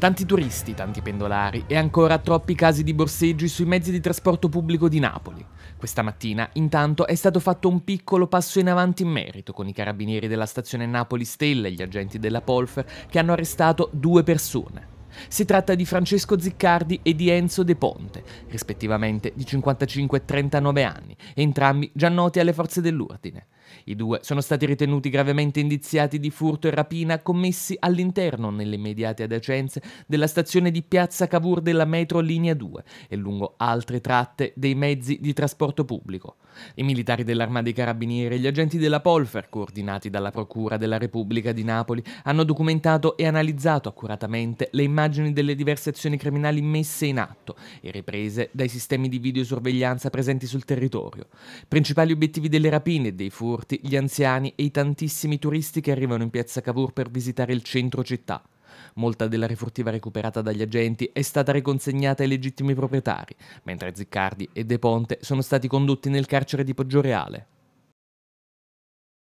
Tanti turisti, tanti pendolari e ancora troppi casi di borseggi sui mezzi di trasporto pubblico di Napoli. Questa mattina, intanto, è stato fatto un piccolo passo in avanti in merito con i carabinieri della stazione Napoli Stella e gli agenti della Polfer che hanno arrestato due persone. Si tratta di Francesco Ziccardi e di Enzo De Ponte, rispettivamente di 55 e 39 anni, entrambi già noti alle forze dell'ordine. I due sono stati ritenuti gravemente indiziati di furto e rapina commessi all'interno, nelle immediate adiacenze, della stazione di Piazza Cavour della metro linea 2 e lungo altre tratte dei mezzi di trasporto pubblico. I militari dell'Arma dei Carabinieri e gli agenti della Polfer, coordinati dalla Procura della Repubblica di Napoli, hanno documentato e analizzato accuratamente le immagini delle diverse azioni criminali messe in atto e riprese dai sistemi di videosorveglianza presenti sul territorio. Principali obiettivi delle rapine e dei furti sorti, gli anziani e i tantissimi turisti che arrivano in piazza Cavour per visitare il centro città. Molta della refurtiva recuperata dagli agenti è stata riconsegnata ai legittimi proprietari, mentre Ziccardi e De Ponte sono stati condotti nel carcere di Poggioreale.